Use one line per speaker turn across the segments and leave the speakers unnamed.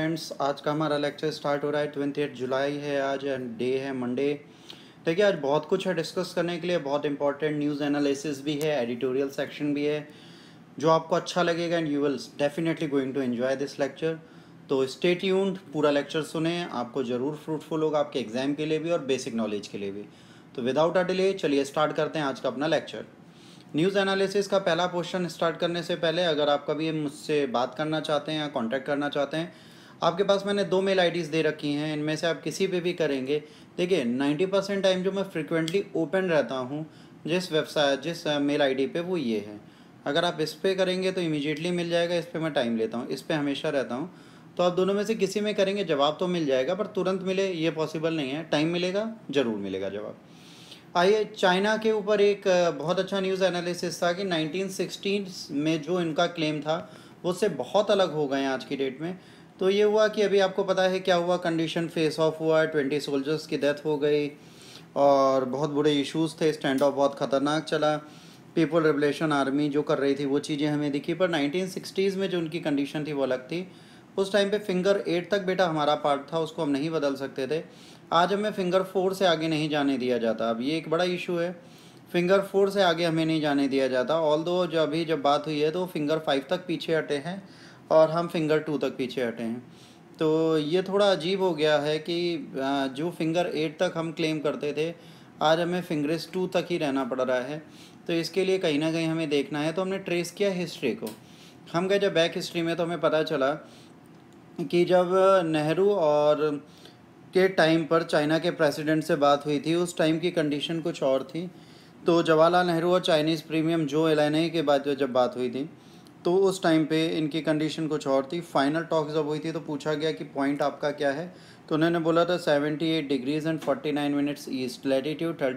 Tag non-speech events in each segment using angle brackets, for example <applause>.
Friends आज का हमारा लेक्चर स्टार्ट हो रहा है ट्वेंटी एट जुलाई है आज एंड डे है मंडे देखिए आज बहुत कुछ है डिस्कस करने के लिए बहुत इंपॉर्टेंट न्यूज़ एनालिसिस भी है एडिटोरियल सेक्शन भी है जो आपको अच्छा लगेगा and you will definitely going to enjoy this lecture तो स्टेट यून पूरा लेक्चर सुने आपको ज़रूर फ्रूटफुल होगा आपके एग्जाम के लिए भी और बेसिक नॉलेज के लिए भी तो विदाउट अ डिले चलिए स्टार्ट करते हैं आज का अपना लेक्चर न्यूज़ एनालिसिस का पहला पोर्शन स्टार्ट करने से पहले अगर आप कभी मुझसे बात करना चाहते हैं या कांटेक्ट करना चाहते हैं आपके पास मैंने दो मेल आईडीज़ दे रखी हैं इनमें से आप किसी पे भी करेंगे देखिए नाइन्टी परसेंट टाइम जो मैं फ्रिक्वेंटली ओपन रहता हूँ जिस वेबसाइट जिस मेल आईडी पे वो ये है अगर आप इस पर करेंगे तो इमीजिएटली मिल जाएगा इस पर मैं टाइम लेता हूँ इस पर हमेशा रहता हूँ तो आप दोनों में से किसी में करेंगे जवाब तो मिल जाएगा पर तुरंत मिले ये पॉसिबल नहीं है टाइम मिलेगा ज़रूर मिलेगा जवाब आइए चाइना के ऊपर एक बहुत अच्छा न्यूज़ एनालिसिस था कि 1960 में जो इनका क्लेम था वो उससे बहुत अलग हो गए हैं आज की डेट में तो ये हुआ कि अभी आपको पता है क्या हुआ कंडीशन फेस ऑफ हुआ ट्वेंटी सोल्जर्स की डेथ हो गई और बहुत बुरे इश्यूज़ थे स्टैंड ऑफ बहुत ख़तरनाक चला पीपल रेवलेशन आर्मी जो कर रही थी वो चीज़ें हमें दिखी पर सिक्सटीज़ में जो उनकी कंडीशन थी वो अलग थी उस टाइम पे फिंगर एट तक बेटा हमारा पार्ट था उसको हम नहीं बदल सकते थे आज हमें फिंगर फोर से आगे नहीं जाने दिया जाता अब ये एक बड़ा इशू है फिंगर फोर से आगे हमें नहीं जाने दिया जाता ऑल दो जो अभी जब बात हुई है तो फिंगर फाइव तक पीछे हटे हैं और हम फिंगर टू तक पीछे हटे हैं तो ये थोड़ा अजीब हो गया है कि जो फिंगर एट तक हम क्लेम करते थे आज हमें फिंगर्स टू तक ही रहना पड़ रहा है तो इसके लिए कहीं ना कहीं हमें देखना है तो हमने ट्रेस किया हिस्ट्री को हम गए जब बैक हिस्ट्री में तो हमें पता चला कि जब नेहरू और के टाइम पर चाइना के प्रेसिडेंट से बात हुई थी उस टाइम की कंडीशन कुछ और थी तो जवाहरलाल नेहरू और चाइनीज़ प्रीमियम जो एल के बाद जब बात हुई थी तो उस टाइम पे इनकी कंडीशन कुछ और थी फाइनल टॉक जब हुई थी तो पूछा गया कि पॉइंट आपका क्या है तो उन्होंने बोला था 78 degrees and 49 minutes east thirty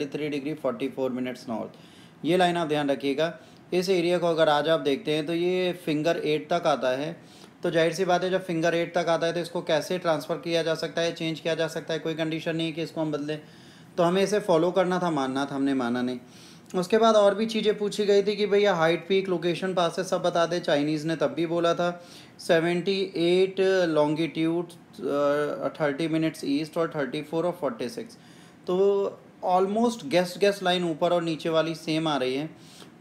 33 degree 44 minutes north ये लाइन आप ध्यान रखिएगा इस एरिया को अगर आज आप देखते हैं तो ये फिंगर एट तक आता है तो जाहिर सी बात है जब फिंगर एट तक आता है तो इसको कैसे ट्रांसफ़र किया जा सकता है चेंज किया जा सकता है कोई कंडीशन नहीं है कि इसको हम बदलें तो हमें इसे फॉलो करना था मानना था हमने माना नहीं उसके बाद और भी चीज़ें पूछी गई थी कि भैया हाइट पीक लोकेशन पास से सब बता दें चाइनीज़ ने तब भी बोला था seventy eight longitude thirty minutes east और थर्टी फोर और फोर्टी सिक्स तो ऑलमोस्ट गेस्ट गेस्ट लाइन ऊपर और नीचे वाली सेम आ रही है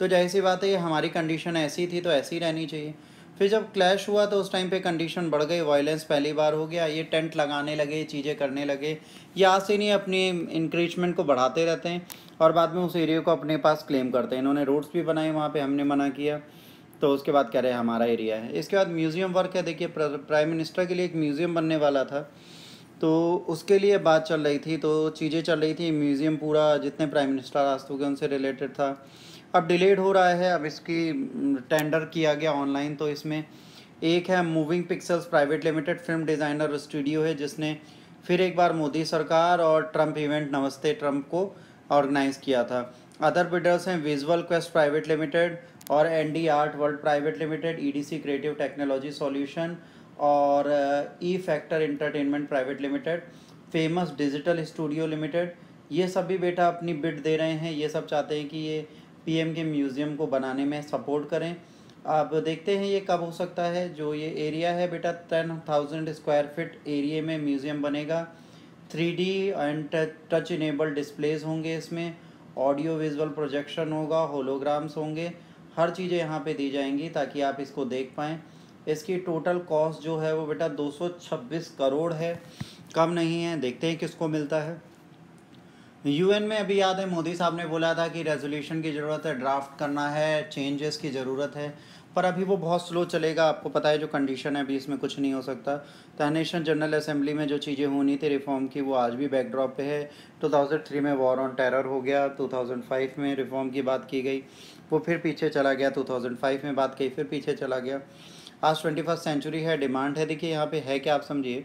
तो जैसी बात है हमारी कंडीशन ऐसी थी तो ऐसी रहनी चाहिए फिर जब क्लैश हुआ तो उस टाइम पे कंडीशन बढ़ गई वायलेंस पहली बार हो गया ये टेंट लगाने लगे चीज़ें करने लगे ये आसिन नहीं अपनी इंक्रीचमेंट को बढ़ाते रहते हैं और बाद में उस एरिया को अपने पास क्लेम करते हैं इन्होंने रोड्स भी बनाए वहाँ पर हमने मना किया तो उसके बाद कह रहे हैं हमारा एरिया है इसके बाद म्यूज़ियम वर्क है देखिए प्राइम मिनिस्टर के लिए एक म्यूज़ियम बनने वाला था तो उसके लिए बात चल रही थी तो चीज़ें चल रही थी म्यूज़ियम पूरा जितने प्राइम मिनिस्टर आस्तु हो उनसे रिलेटेड था अब डिलेड हो रहा है अब इसकी टेंडर किया गया ऑनलाइन तो इसमें एक है moving pixels private limited film designer studio है जिसने फिर एक बार मोदी सरकार और ट्रम्प इवेंट नमस्ते ट्रम्प को ऑर्गेनाइज किया था अदर बिडर्स हैं विजुअल क्वेस्ट प्राइवेट लिमिटेड और N D art world private limited E D C creative technology solution और E factor entertainment private limited famous digital studio limited ये सब भी बेटा अपनी बिड दे रहे हैं ये सब चाहते हैं कि ये पीएम के म्यूज़ियम को बनाने में सपोर्ट करें आप देखते हैं ये कब हो सकता है जो ये एरिया है बेटा टेन थाउजेंड स्क्वायर फिट एरिए में म्यूज़ियम बनेगा three D and touch enable displays होंगे इसमें ऑडियो विजुअल प्रोजेक्शन होगा होलोग्राम्स होंगे हर चीज़ें यहाँ पे दी जाएंगी ताकि आप इसको देख पाएँ इसकी टोटल कॉस्ट जो है वो बेटा दो करोड़ है कम नहीं है देखते हैं किसको मिलता है यूएन में अभी याद है मोदी साहब ने बोला था कि रेजोल्यूशन की ज़रूरत है ड्राफ्ट करना है चेंजेस की ज़रूरत है पर अभी वो बहुत स्लो चलेगा आपको पता है जो कंडीशन है अभी इसमें कुछ नहीं हो सकता तो नेशनल जनरल असेंबली में जो चीज़ें होनी थी रिफॉर्म की वो आज भी बैकड्रॉप पे है 2003 में वॉर ऑन टेरर हो गया 2005 में रिफॉर्म की बात की गई वो फिर पीछे चला गया 2005 में बात की फिर पीछे चला गया आज ट्वेंटी सेंचुरी है डिमांड है देखिए यहाँ पर है क्या आप समझिए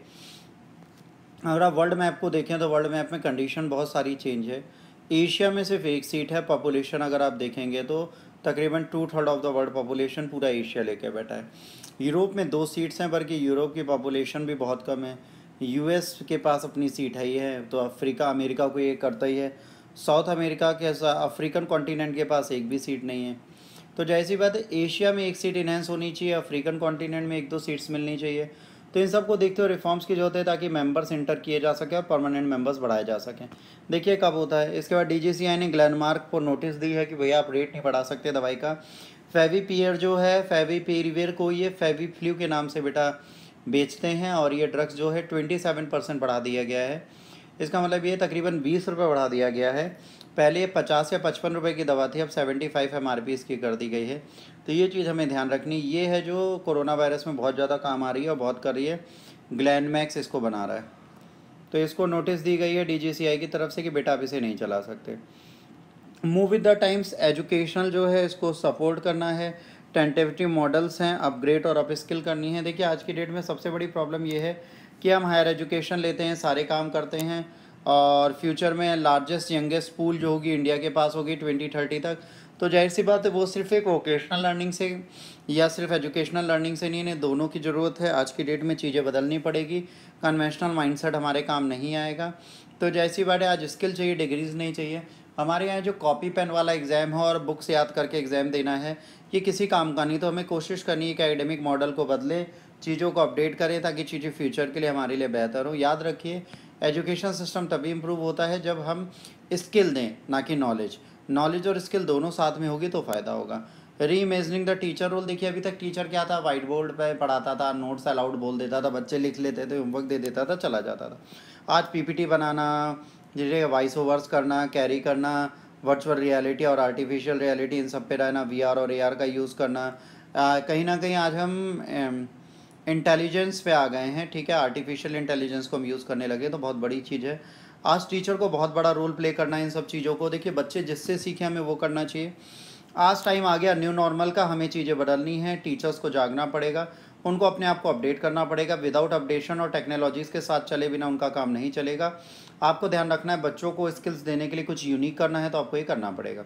अगर आप वर्ल्ड मैप को देखें तो वर्ल्ड मैप में कंडीशन बहुत सारी चेंज है एशिया में सिर्फ एक सीट है पॉपुलेशन अगर आप देखेंगे तो तकरीबन two third of the world population पूरा एशिया लेके बैठा है यूरोप में दो सीट्स हैं बल्कि यूरोप की पॉपुलेशन भी बहुत कम है यूएस के पास अपनी सीट है ही है तो अफ्रीका अमेरिका को ये करता ही है साउथ अमेरिका के अफ्रीकन कॉन्टीनेंट के पास एक भी सीट नहीं है तो जैसी बात है एशिया में एक सीट इन्हेंस होनी चाहिए अफ्रीकन कॉन्टीनेंट में एक दो सीट्स मिलनी चाहिए तो इन सबको देखते हुए रिफॉर्म्स की जरूरत है ताकि मेंबर्स इंटर किए जा सके और परमानेंट मेंबर्स बढ़ाए जा सकें देखिए कब होता है इसके बाद डीजीसीआई ने ग्लैनमार्क को नोटिस दी है कि भैया आप रेट नहीं बढ़ा सकते दवाई का पीयर जो है फेवी फेवीपेरिवेयर को ये फेवी फ्लू के नाम से बेटा बेचते हैं और ये ड्रग्स जो है ट्वेंटी सेवन परसेंट बढ़ा दिया गया है इसका मतलब ये तकरीबन बीस रुपये बढ़ा दिया गया है पहले पचास या पचपन रुपए की दवा थी अब seventy five M R P इसकी कर दी गई है तो ये चीज़ हमें ध्यान रखनी ये है जो कोरोना वायरस में बहुत ज़्यादा काम आ रही है और बहुत कर रही है ग्लैंड मैक्स इसको बना रहा है तो इसको नोटिस दी गई है डीजीसीआई की तरफ से कि बेटा आप इसे नहीं चला सकते move with the times educational जो है इसको सपोर्ट करना है टेंटेटिव मॉडल्स हैं अपग्रेड और अपस्किल करनी है देखिए आज की डेट में सबसे बड़ी प्रॉब्लम ये है कि हम हायर एजुकेशन लेते हैं सारे काम करते हैं और फ्यूचर में लार्जेस्ट यंगेस्ट पूल जो होगी इंडिया के पास होगी ट्वेंटी थर्टी तक तो जाहिर सी बात है वो सिर्फ एक वोकेशनल लर्निंग से या सिर्फ एजुकेशनल लर्निंग से नहीं इन्हें दोनों की ज़रूरत है आज की डेट में चीज़ें बदलनी पड़ेगी कन्वेंशनल माइंडसेट हमारे काम नहीं आएगा तो जैसी बात है आज स्किल चाहिए डिग्रीज़ नहीं चाहिए हमारे यहाँ जो कॉपी पेन वाला एग्ज़ाम हो और बुक्स याद करके एग्ज़ाम देना है ये किसी काम का नहीं तो हमें कोशिश करनी है कि एकेडमिक मॉडल को बदले चीज़ों को अपडेट करें ताकि चीज़ें फ्यूचर के लिए हमारे लिए बेहतर हो याद रखिए एजुकेशन सिस्टम तभी इम्प्रूव होता है जब हम स्किल दें ना कि नॉलेज नॉलेज और स्किल दोनों साथ में होगी तो फ़ायदा होगा री इमेजनिंग द टीचर रोल देखिए अभी तक टीचर क्या था वाइट बोर्ड पर पढ़ाता था नोट्स अलाउड बोल देता था बच्चे लिख लेते थे होमवर्क दे देता था चला जाता था आज पीपीटी बनाना जैसे वॉइस ओवर्स करना कैरी करना वर्चुअल रियलिटी और आर्टिफिशियल रियलिटी इन सब पे रहना वीआर और एआर का यूज़ करना आ, कहीं ना कहीं आज हम इंटेलिजेंस पे आ गए हैं ठीक है आर्टिफिशियल इंटेलिजेंस को हम यूज़ करने लगे तो बहुत बड़ी चीज़ है आज टीचर को बहुत बड़ा रोल प्ले करना है इन सब चीज़ों को देखिए बच्चे जिससे सीखे हमें वो करना चाहिए आज टाइम आ गया न्यू नॉर्मल का हमें चीज़ें बदलनी है टीचर्स को जागना पड़ेगा उनको अपने आप को अपडेट करना पड़ेगा विदाउट अपडेशन और टेक्नोलॉजीज़ के साथ चले बिना उनका काम नहीं चलेगा आपको ध्यान रखना है बच्चों को स्किल्स देने के लिए कुछ यूनिक करना है तो आपको ये करना पड़ेगा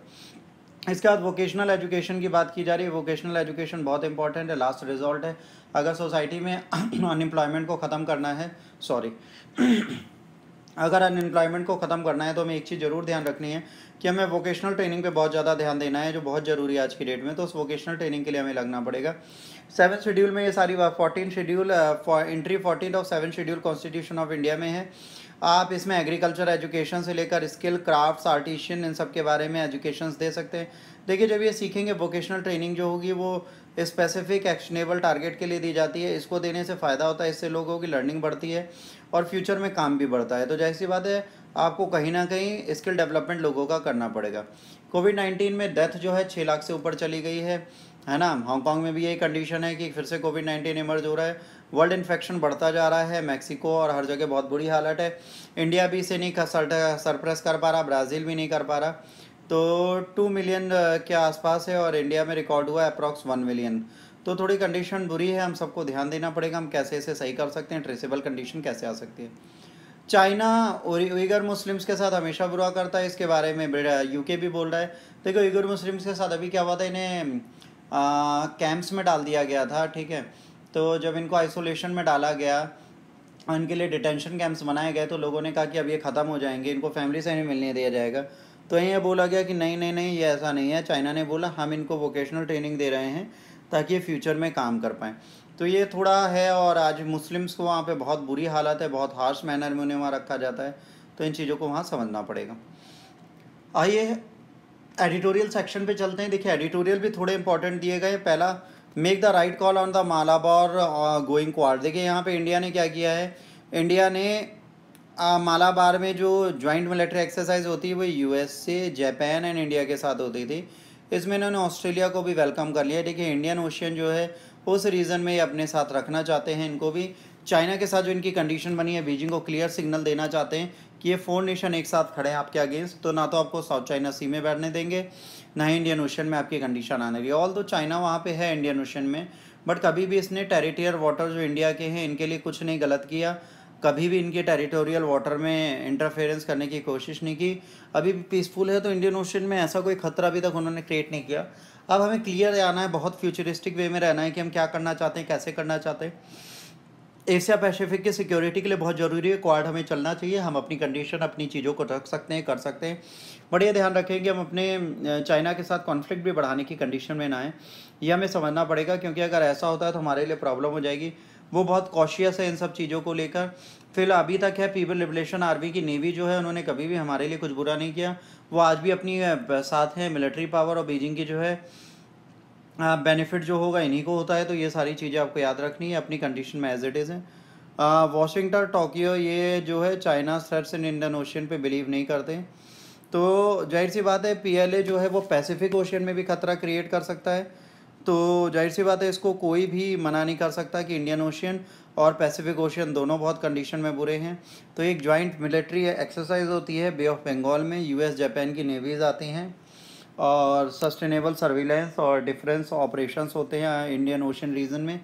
इसके बाद वोकेशनल एजुकेशन की बात की जा रही है वोकेशनल एजुकेशन बहुत इंपॉर्टेंट है लास्ट रिजॉल्ट है अगर सोसाइटी में अनएम्प्लॉयमेंट <coughs> को ख़त्म करना है सॉरी <coughs> अगर अनएम्प्लॉयमेंट को ख़त्म करना है तो हमें एक चीज़ ज़रूर ध्यान रखनी है कि हमें वोकेशनल ट्रेनिंग पे बहुत ज़्यादा ध्यान देना है जो बहुत ज़रूरी है आज की डेट में तो उस वोकेशनल ट्रेनिंग के लिए हमें लगना पड़ेगा सेवन शेड्यूल में ये सारी fourteen schedule entry fourteen of seven schedule constitution of India में है आप इसमें एग्रीकल्चर एजुकेशन से लेकर स्किल क्राफ्ट्स आर्टिशियन इन सब के बारे में एजुकेशन दे सकते हैं देखिए जब ये सीखेंगे वोकेशनल ट्रेनिंग जो होगी वो स्पेसिफिक एक्शनेबल टारगेट के लिए दी जाती है इसको देने से फ़ायदा होता है इससे लोगों की लर्निंग बढ़ती है और फ्यूचर में काम भी बढ़ता है तो जैसी बात है आपको कहीं ना कहीं स्किल डेवलपमेंट लोगों का करना पड़ेगा कोविड नाइन्टीन में डेथ जो है छः लाख से ऊपर चली गई है है ना हांगकॉन्ग में भी यही कंडीशन है कि फिर से कोविड नाइन्टीन इमर्ज हो रहा है वर्ल्ड इन्फेक्शन बढ़ता जा रहा है मैक्सिको और हर जगह बहुत बुरी हालत है इंडिया भी इसे नहीं सरप्रेस कर पा रहा ब्राज़ील भी नहीं कर पा रहा तो टू मिलियन के आसपास है और इंडिया में रिकॉर्ड हुआ है अप्रॉक्स वन मिलियन तो थोड़ी कंडीशन बुरी है हम सबको ध्यान देना पड़ेगा हम कैसे इसे सही कर सकते हैं ट्रेसेबल कंडीशन कैसे आ सकती है चाइना उइगर मुस्लिम्स के साथ हमेशा बुरा करता है इसके बारे में यूके भी बोल रहा है देखो उइगर मुस्लिम्स के साथ अभी क्या हुआ था इन्हें कैंप्स में डाल दिया गया था ठीक है तो जब इनको आइसोलेशन में डाला गया इनके लिए डिटेंशन कैंप्स बनाए गए तो लोगों ने कहा कि अब ये ख़त्म हो जाएंगे इनको फैमिली से नहीं मिलने दिया जाएगा तो यहीं बोला गया कि नहीं नहीं नहीं ये ऐसा नहीं है चाइना ने बोला हम इनको वोकेशनल ट्रेनिंग दे रहे हैं ताकि ये फ्यूचर में काम कर पाएँ तो ये थोड़ा है और आज मुस्लिम्स को वहाँ पर बहुत बुरी हालत है बहुत हार्श मैनर में उन्हें वहाँ रखा जाता है तो इन चीज़ों को वहाँ समझना पड़ेगा आइए एडिटोरियल सेक्शन पे चलते हैं देखिए एडिटोरियल भी थोड़े इंपॉर्टेंट दिए गए पहला make the right call on the Malabar going quad देखिए यहाँ पे इंडिया ने क्या किया है इंडिया ने आ, uh, मालाबार में जो जॉइंट मिलिट्री एक्सरसाइज होती है वो यूएसए जापान एंड इंडिया के साथ होती थी इसमें इन्होंने ऑस्ट्रेलिया को भी वेलकम कर लिया देखिए इंडियन ओशियन जो है उस रीज़न में ये अपने साथ रखना चाहते हैं इनको भी चाइना के साथ जो इनकी कंडीशन बनी है बीजिंग को क्लियर सिग्नल देना चाहते हैं कि ये फोर नेशन एक साथ खड़े हैं आपके अगेंस्ट तो ना तो आपको साउथ चाइना सी में बैठने देंगे ना ही इंडियन ओशन में आपकी कंडीशन आने लगी ऑल तो चाइना वहाँ पर है इंडियन ओशन में बट कभी भी इसने टेरिटोरियल वाटर जो इंडिया के हैं इनके लिए कुछ नहीं गलत किया कभी भी इनके टेरिटोरियल वाटर में इंटरफेरेंस करने की कोशिश नहीं की अभी भी पीसफुल है तो इंडियन ओशन में ऐसा कोई खतरा अभी तक उन्होंने क्रिएट नहीं किया अब हमें क्लियर आना है बहुत फ्यूचरिस्टिक वे में रहना है कि हम क्या करना चाहते हैं कैसे करना चाहते हैं एशिया पैसिफिक की सिक्योरिटी के लिए बहुत ज़रूरी है क्वाड हमें चलना चाहिए हम अपनी कंडीशन अपनी चीज़ों को रख सकते हैं कर सकते हैं बढ़िया ध्यान रखेंगे हम अपने चाइना के साथ कॉन्फ्लिक्ट भी बढ़ाने की कंडीशन में ना आए यह हमें समझना पड़ेगा क्योंकि अगर ऐसा होता है तो हमारे लिए प्रॉब्लम हो जाएगी वो बहुत कॉशियस है इन सब चीज़ों को लेकर फिर अभी तक है पीपल लिबरेशन आर्मी की नेवी जो है उन्होंने कभी भी हमारे लिए कुछ बुरा नहीं किया वो आज भी अपनी साथ हैं मिलिट्री पावर और बीजिंग की जो है बेनिफिट जो होगा इन्हीं को होता है तो ये सारी चीज़ें आपको याद रखनी है अपनी कंडीशन में एज इट इज़ है वॉशिंगटन टोक्यो ये जो है China asserts in Indian ocean पे बिलीव नहीं करते तो जाहिर सी बात है पीएलए जो है वो पैसिफिक ओशन में भी खतरा क्रिएट कर सकता है तो जाहिर सी बात है इसको कोई भी मना नहीं कर सकता कि इंडियन ओशियन और पैसिफिक ओशियन दोनों बहुत कंडीशन में बुरे हैं तो एक जॉइंट मिलिट्री एक्सरसाइज होती है बे ऑफ बंगाल में यूएस जापान की नेवीज़ आती हैं और सस्टेनेबल सर्विलेंस और डिफरेंस ऑपरेशंस होते हैं इंडियन ओशन रीजन में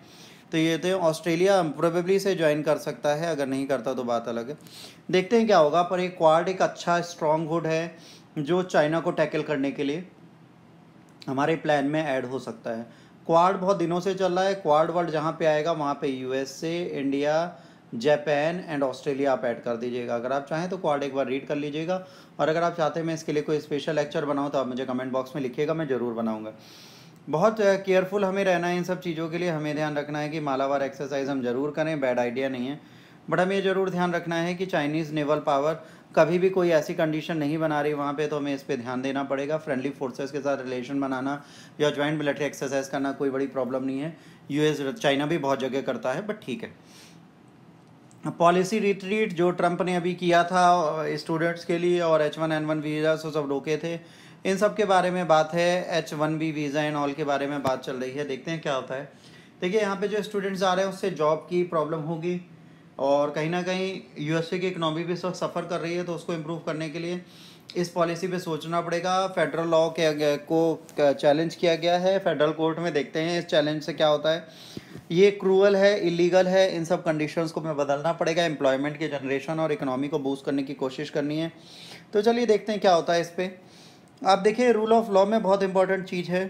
तो ये थे ऑस्ट्रेलिया प्रोबेबली से ज्वाइन कर सकता है अगर नहीं करता तो बात अलग है देखते हैं क्या होगा पर एक क्वाड एक अच्छा स्ट्रॉन्ग हुड है जो चाइना को टैकल करने के लिए हमारे प्लान में ऐड हो सकता है क्वाड बहुत दिनों से चल रहा है क्वाड वर्ल्ड जहाँ पे आएगा वहाँ पे USA India Japan and Australia आप ऐड कर दीजिएगा अगर आप चाहें तो क्वाड एक बार रीड कर लीजिएगा और अगर आप चाहते हैं मैं इसके लिए कोई स्पेशल लेक्चर बनाऊँ तो आप मुझे कमेंट बॉक्स में लिखिएगा मैं ज़रूर बनाऊँगा बहुत केयरफुल हमें रहना है इन सब चीज़ों के लिए हमें ध्यान रखना है कि मालावार एक्सरसाइज हम ज़रूर करें बैड आइडिया नहीं है बट हमें ये ज़रूर ध्यान रखना है कि चाइनीज़ नेवल पावर कभी भी कोई ऐसी कंडीशन नहीं बना रही वहाँ पे तो हमें इस पर ध्यान देना पड़ेगा फ्रेंडली फोर्सेस के साथ रिलेशन बनाना या ज्वाइंट मिलिट्री एक्सरसाइज करना कोई बड़ी प्रॉब्लम नहीं है यूएस चाइना भी बहुत जगह करता है बट ठीक है पॉलिसी रिट्रीट जो ट्रंप ने अभी किया था स्टूडेंट्स के लिए और H one N one visa so सब रोके थे इन सब के बारे में बात है H one B visa and all के बारे में बात चल रही है देखते हैं क्या होता है देखिए यहाँ पे जो स्टूडेंट्स आ रहे हैं उससे जॉब की प्रॉब्लम होगी और कहीं ना कहीं यूएसए की इकनॉमी भी इस वक्त सफ़र कर रही है तो उसको इम्प्रूव करने के लिए इस पॉलिसी पे सोचना पड़ेगा फेडरल लॉ के को चैलेंज किया गया है फेडरल कोर्ट में देखते हैं इस चैलेंज से क्या होता है ये क्रूअल है इलीगल है इन सब कंडीशंस को मैं बदलना पड़ेगा एम्प्लॉयमेंट के जनरेशन और इकोनॉमी को बूस्ट करने की कोशिश करनी है तो चलिए देखते हैं क्या होता है इस पर आप देखिए रूल ऑफ लॉ में बहुत इंपॉर्टेंट चीज़ है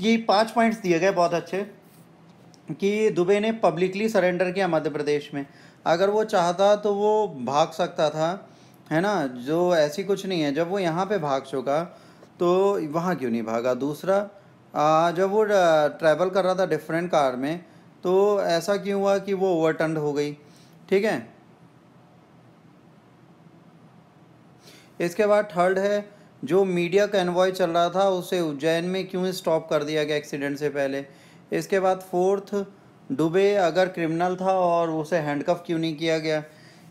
ये पाँच पॉइंट्स दिए गए बहुत अच्छे कि दुबे ने पब्लिकली सरेंडर किया मध्य प्रदेश में अगर वो चाहता तो वो भाग सकता था है ना जो ऐसी कुछ नहीं है जब वो यहाँ पे भाग चुका तो वहाँ क्यों नहीं भागा दूसरा जब वो ट्रैवल कर रहा था डिफरेंट कार में तो ऐसा क्यों हुआ कि वो ओवरटर्न हो गई ठीक है इसके बाद थर्ड है जो मीडिया का एनवॉय चल रहा था उसे उज्जैन में क्यों स्टॉप कर दिया गया एक्सीडेंट से पहले इसके बाद फोर्थ दुबे अगर क्रिमिनल था और उसे हैंडकफ क्यों नहीं किया गया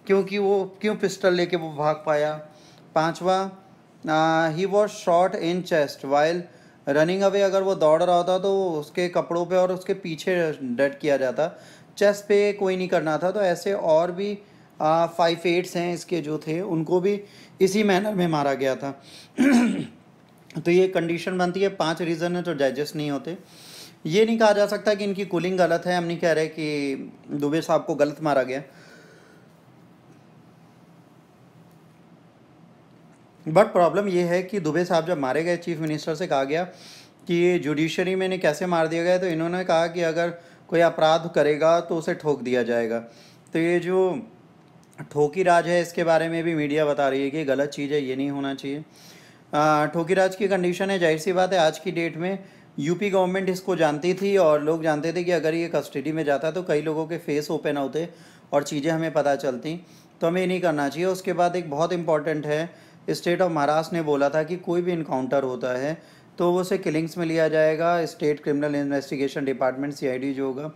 क्योंकि वो क्यों पिस्टल लेके वो भाग पाया पांचवा ही was shot in chest while running away अगर वो दौड़ रहा होता तो उसके कपड़ों पे और उसके पीछे डेड किया जाता चेस्ट पे कोई नहीं करना था तो ऐसे और भी फाइव एट्स हैं इसके जो थे उनको भी इसी मैनर में मारा गया था तो ये कंडीशन बनती है पांच रीज़न है जो डाइजेस्ट नहीं होते ये नहीं कहा जा सकता कि इनकी कूलिंग गलत है हम नहीं कह रहे कि दुबे साहब को गलत मारा गया बट प्रॉब्लम ये है कि दुबे साहब जब मारे गए चीफ मिनिस्टर से कहा गया कि जुडिशरी में इन्हें कैसे मार दिया गया तो इन्होंने कहा कि अगर कोई अपराध करेगा तो उसे ठोक दिया जाएगा तो ये जो ठोकी राज है इसके बारे में भी मीडिया बता रही है कि गलत चीज़ है ये नहीं होना चाहिए ठोकी राज की कंडीशन है जाहिर सी बात है आज की डेट में यूपी गवर्नमेंट इसको जानती थी और लोग जानते थे कि अगर ये कस्टडी में जाता तो कई लोगों के फेस ओपन होते और चीज़ें हमें पता चलती तो हमें ये नहीं करना चाहिए उसके बाद एक बहुत इंपॉर्टेंट है स्टेट ऑफ महाराष्ट्र ने बोला था कि कोई भी इनकाउंटर होता है तो उसे किलिंग्स में लिया जाएगा state criminal investigation department C जो होगा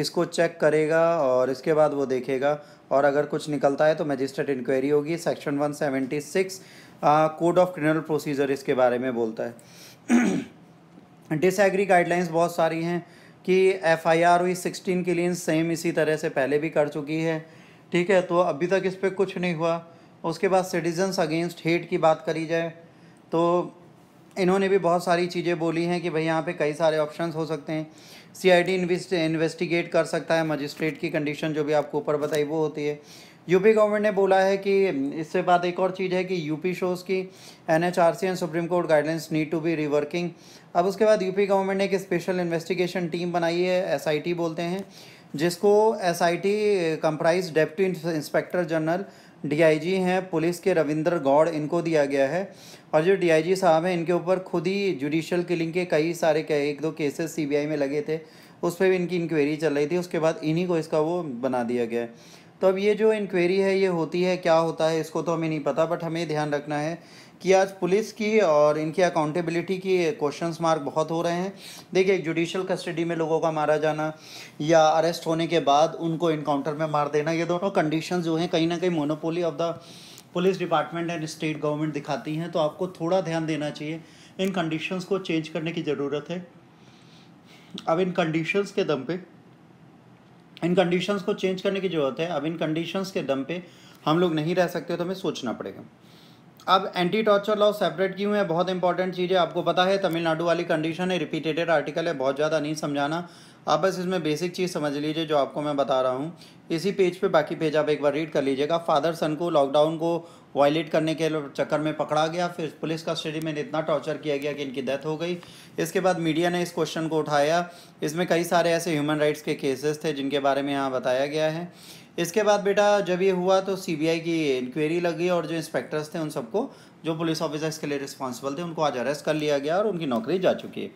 इसको चेक करेगा और इसके बाद वो देखेगा और अगर कुछ निकलता है तो मजिस्ट्रेट इंक्वायरी होगी section 176 code of criminal procedure इसके बारे में बोलता है डिसएग्री गाइडलाइंस बहुत सारी हैं कि एफ आई आर हुई सिक्सटीन के लिए सेम इसी तरह से पहले भी कर चुकी है ठीक है तो अभी तक इस पर कुछ नहीं हुआ उसके बाद सिटीजन्स अगेंस्ट हेट की बात करी जाए तो इन्होंने भी बहुत सारी चीज़ें बोली हैं कि भाई यहाँ पे कई सारे ऑप्शंस हो सकते हैं सीआईडी इन्वेस्टिगेट कर सकता है मजिस्ट्रेट की कंडीशन जो भी आपको ऊपर बताई वो होती है यूपी गवर्नमेंट ने बोला है कि इससे बाद एक और चीज़ है कि यूपी शोज़ की N H R C and Supreme Court guidelines need to be reworking अब उसके बाद यूपी गवर्नमेंट ने एक स्पेशल इन्वेस्टिगेशन टीम बनाई है एस आई टी बोलते हैं जिसको S I T comprise deputy inspector general DIG हैं पुलिस के रविंद्र गौड़ इनको दिया गया है और जो डीआईजी साहब हैं इनके ऊपर खुद ही जुडिशल किलिंग के कई सारे एक दो केसेस सीबीआई में लगे थे उस पर भी इनकी इंक्वायरी चल रही थी उसके बाद इन्हीं को इसका वो बना दिया गया है तो अब ये जो इंक्वायरी है ये होती है क्या होता है इसको तो हमें नहीं पता बट हमें ध्यान रखना है कि आज पुलिस की और इनकी अकाउंटेबिलिटी की क्वेश्चंस मार्क बहुत हो रहे हैं देखिए जुडिशल कस्टडी में लोगों का मारा जाना या अरेस्ट होने के बाद उनको इनकाउंटर में मार देना ये दोनों कंडीशन जो हैं कहीं ना कहीं monopoly of the police department and state government दिखाती हैं तो आपको थोड़ा ध्यान देना चाहिए इन कंडीशंस को चेंज करने की ज़रूरत है अब इन कंडीशंस के दम पे इन कंडीशंस को चेंज करने की ज़रूरत है अब इन कंडीशंस के दम पे हम लोग नहीं रह सकते तो हमें सोचना पड़ेगा अब एंटी टॉर्चर लॉ सेपरेट क्यों है बहुत इंपॉर्टेंट चीज़ है आपको पता है तमिलनाडु वाली कंडीशन है रिपीटेटेड आर्टिकल है बहुत ज़्यादा नहीं समझाना आप बस इसमें बेसिक चीज़ समझ लीजिए जो आपको मैं बता रहा हूँ इसी पेज पे बाकी पेज आप एक बार रीड कर लीजिएगा फादर सन को लॉकडाउन को वायलेट करने के चक्कर में पकड़ा गया फिर पुलिस कस्टडी में इतना टॉर्चर किया गया कि इनकी डेथ हो गई इसके बाद मीडिया ने इस क्वेश्चन को उठाया इसमें कई सारे ऐसे ह्यूमन राइट्स के केसेस थे जिनके बारे में यहाँ बताया गया है इसके बाद बेटा जब ये हुआ तो सीबीआई की इंक्वायरी लगी और जो इंस्पेक्टर्स थे उन सबको जो पुलिस ऑफिसर्स के लिए रिस्पॉन्सिबल थे उनको आज अरेस्ट कर लिया गया और उनकी नौकरी जा चुकी है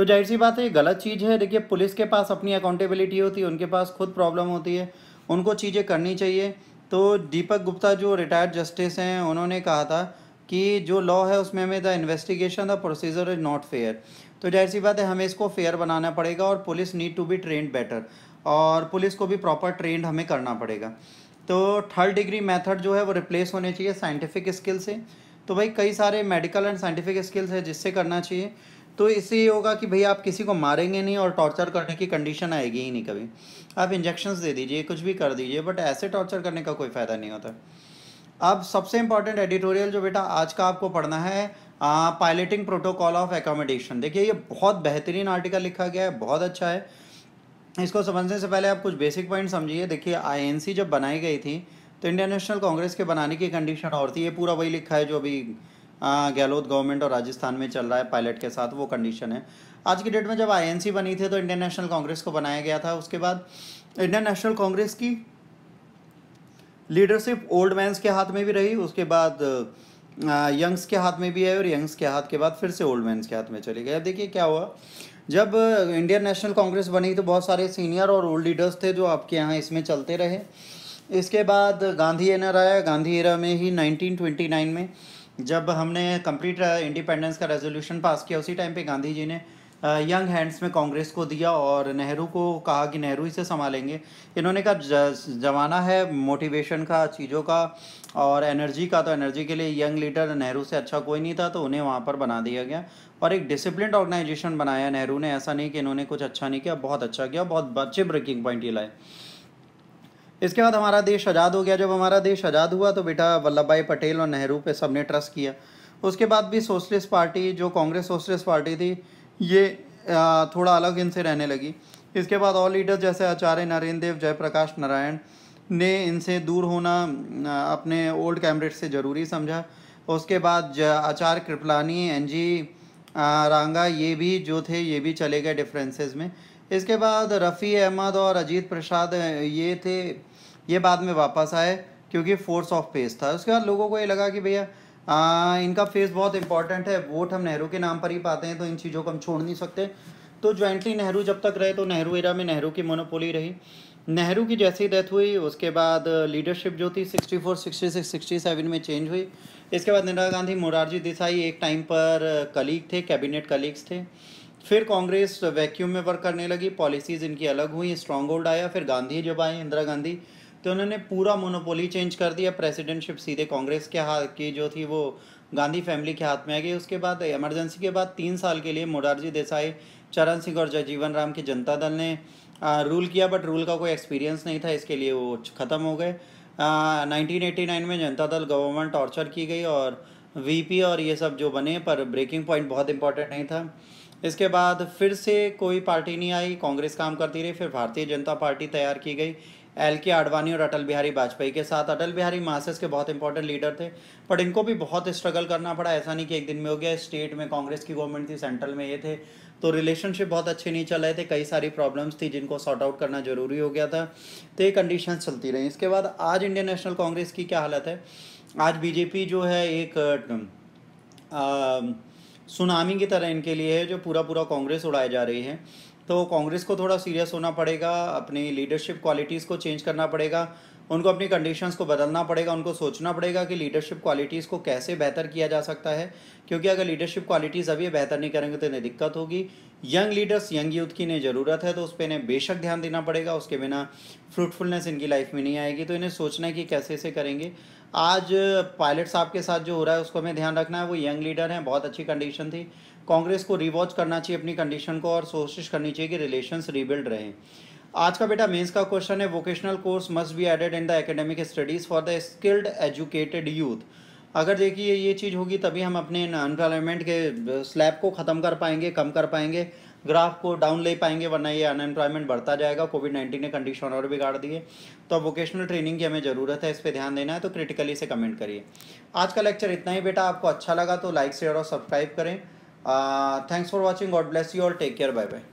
तो जाहिर सी बात है ये गलत चीज़ है देखिए पुलिस के पास अपनी अकाउंटेबिलिटी होती है उनके पास खुद प्रॉब्लम होती है उनको चीज़ें करनी चाहिए तो दीपक गुप्ता जो रिटायर्ड जस्टिस हैं उन्होंने कहा था कि जो लॉ है उसमें हमें the investigation the procedure is not fair तो जाहिर सी बात है हमें इसको फेयर बनाना पड़ेगा और police need to be trained better और पुलिस को भी प्रॉपर ट्रेंड हमें करना पड़ेगा तो थर्ड डिग्री मेथड जो है वो रिप्लेस होने चाहिए साइंटिफिक स्किल से तो भाई कई सारे मेडिकल एंड साइंटिफिक स्किल्स है जिससे करना चाहिए तो इससे ये होगा कि भैया आप किसी को मारेंगे नहीं और टॉर्चर करने की कंडीशन आएगी ही नहीं कभी आप इंजेक्शन दे दीजिए कुछ भी कर दीजिए बट ऐसे टॉर्चर करने का कोई फ़ायदा नहीं होता अब सबसे इंपॉर्टेंट एडिटोरियल जो बेटा आज का आपको पढ़ना है पायलटिंग प्रोटोकॉल ऑफ एकोमोडेशन देखिए ये बहुत बेहतरीन आर्टिकल लिखा गया है बहुत अच्छा है इसको समझने से पहले आप कुछ बेसिक पॉइंट समझिए देखिए आईएनसी जब बनाई गई थी तो इंडियन नेशनल कांग्रेस के बनाने की कंडीशन और थी ये पूरा वही लिखा है जो अभी हाँ, गहलोत गवर्नमेंट और राजस्थान में चल रहा है पायलट के साथ वो कंडीशन है आज की डेट में जब आईएनसी बनी थी तो इंडियन नेशनल कांग्रेस को बनाया गया था उसके बाद इंडियन नेशनल कांग्रेस की लीडरशिप ओल्ड मैंस के हाथ में भी रही उसके बाद यंग्स के हाथ में भी है और यंग्स के हाथ के बाद फिर से ओल्ड मैंस के हाथ में चले गए अब देखिए क्या हुआ जब इंडियन नेशनल कांग्रेस बनी तो बहुत सारे सीनियर और ओल्ड लीडर्स थे जो आपके यहाँ इसमें चलते रहे इसके बाद गांधी एनर आया गांधी एरा में ही 1929 में जब हमने कंप्लीट इंडिपेंडेंस uh, का रेजोल्यूशन पास किया उसी टाइम पे गांधी जी ने यंग uh, हैंड्स में कांग्रेस को दिया और नेहरू को कहा कि नेहरू इसे संभालेंगे इन्होंने कहा जमाना है मोटिवेशन का चीज़ों का और एनर्जी का तो एनर्जी के लिए यंग लीडर नेहरू से अच्छा कोई नहीं था तो उन्हें वहाँ पर बना दिया गया और एक डिसिप्लिन ऑर्गेनाइजेशन बनाया नेहरू ने ऐसा नहीं कि इन्होंने कुछ अच्छा नहीं किया बहुत अच्छा किया बहुत अच्छे ब्रेकिंग पॉइंट ये लाए इसके बाद हमारा देश आज़ाद हो गया जब हमारा देश आज़ाद हुआ तो बेटा वल्लभ भाई पटेल और नेहरू पे ने ट्रस्ट किया उसके बाद भी सोशलिस्ट पार्टी जो कांग्रेस सोशलिस्ट पार्टी थी ये थोड़ा अलग इनसे रहने लगी इसके बाद और लीडर्स जैसे आचार्य नरेंद्र देव जयप्रकाश नारायण ने इनसे दूर होना अपने ओल्ड कैमरेट से ज़रूरी समझा उसके बाद आचार्य कृपलानी एन जी रांगा ये भी जो थे ये भी चले गए डिफ्रेंसेज में इसके बाद रफ़ी अहमद और अजीत प्रसाद ये थे ये बाद में वापस आए क्योंकि फोर्स ऑफ फेस था उसके बाद लोगों को ये लगा कि भैया इनका फेस बहुत इंपॉर्टेंट है वोट हम नेहरू के नाम पर ही पाते हैं तो इन चीज़ों को हम छोड़ नहीं सकते तो ज्वाइंटली नेहरू जब तक रहे तो नेहरू एरा में नेहरू की मोनोपोली रही नेहरू की जैसी डेथ हुई उसके बाद लीडरशिप जो थी 64, 66, 67 में चेंज हुई इसके बाद इंदिरा गांधी मोरारजी देसाई एक टाइम पर कलीग थे कैबिनेट कलीग्स थे फिर कांग्रेस वैक्यूम में वर्क करने लगी पॉलिसीज़ इनकी अलग हुई स्ट्रॉन्ग होल्ड आया फिर गांधी जब आए इंदिरा गांधी तो उन्होंने पूरा मोनोपोली चेंज कर दिया प्रेसिडेंटशिप सीधे कांग्रेस के हाथ की जो थी वो गांधी फैमिली के हाथ में आ गई उसके बाद इमरजेंसी के बाद तीन साल के लिए मोरारजी देसाई चरण सिंह और जयजीवन राम की जनता दल ने आ, रूल किया बट रूल का कोई एक्सपीरियंस नहीं था इसके लिए वो ख़त्म हो गए नाइनटीन एटी नाइन में जनता दल गवर्नमेंट टॉर्चर की गई और वीपी और ये सब जो बने पर ब्रेकिंग पॉइंट बहुत इंपॉर्टेंट नहीं था इसके बाद फिर से कोई पार्टी नहीं आई कांग्रेस काम करती रही फिर भारतीय जनता पार्टी तैयार की गई एल के आडवाणी और अटल बिहारी वाजपेयी के साथ अटल बिहारी मासेस के बहुत इंपॉर्टेंट लीडर थे बट इनको भी बहुत स्ट्रगल करना पड़ा ऐसा नहीं कि एक दिन में हो गया स्टेट में कांग्रेस की गवर्नमेंट थी सेंट्रल में ये थे तो रिलेशनशिप बहुत अच्छे नहीं चल रहे थे कई सारी प्रॉब्लम्स थी जिनको सॉर्ट आउट करना जरूरी हो गया था तो ये कंडीशन चलती रही इसके बाद आज इंडियन नेशनल कांग्रेस की क्या हालत है आज बीजेपी जो है एक सुनामी की तरह इनके लिए है जो पूरा पूरा कांग्रेस उड़ाए जा रही है तो कांग्रेस को थोड़ा सीरियस होना पड़ेगा अपनी लीडरशिप क्वालिटीज़ को चेंज करना पड़ेगा उनको अपनी कंडीशंस को बदलना पड़ेगा उनको सोचना पड़ेगा कि लीडरशिप क्वालिटीज़ को कैसे बेहतर किया जा सकता है क्योंकि अगर लीडरशिप क्वालिटीज़ अभी बेहतर नहीं करेंगे तो इन्हें दिक्कत होगी यंग लीडर्स यंग यूथ की इन्हें ज़रूरत है तो उस पर इन्हें बेशक ध्यान देना पड़ेगा उसके बिना फ्रूटफुलनेस इनकी लाइफ में नहीं आएगी तो इन्हें सोचना है कि कैसे इसे करेंगे आज पायलट साहब के साथ जो हो रहा है उसको हमें ध्यान रखना है वो यंग लीडर हैं बहुत अच्छी कंडीशन थी कांग्रेस को रिवॉच करना चाहिए अपनी कंडीशन को और कोशिश करनी चाहिए कि रिलेशंस रिबिल्ड रहें आज का बेटा मेंस का क्वेश्चन है vocational course must be added in the academic studies for the skilled educated youth अगर देखिए ये चीज़ होगी तभी हम अपने अनएम्प्लॉयमेंट के स्लैब को ख़त्म कर पाएंगे कम कर पाएंगे ग्राफ को डाउन ले पाएंगे वरना ये अनएम्प्लॉयमेंट बढ़ता जाएगा कोविड नाइन्टीन ने कंडीशन और बिगाड़ दिए तो अब वोकेशनल ट्रेनिंग की हमें ज़रूरत है इस पर ध्यान देना है तो क्रिटिकली से कमेंट करिए आज का लेक्चर इतना ही बेटा आपको अच्छा लगा तो लाइक शेयर और सब्सक्राइब करें Uh, thanks for watching. God bless you all. Take care. Bye bye.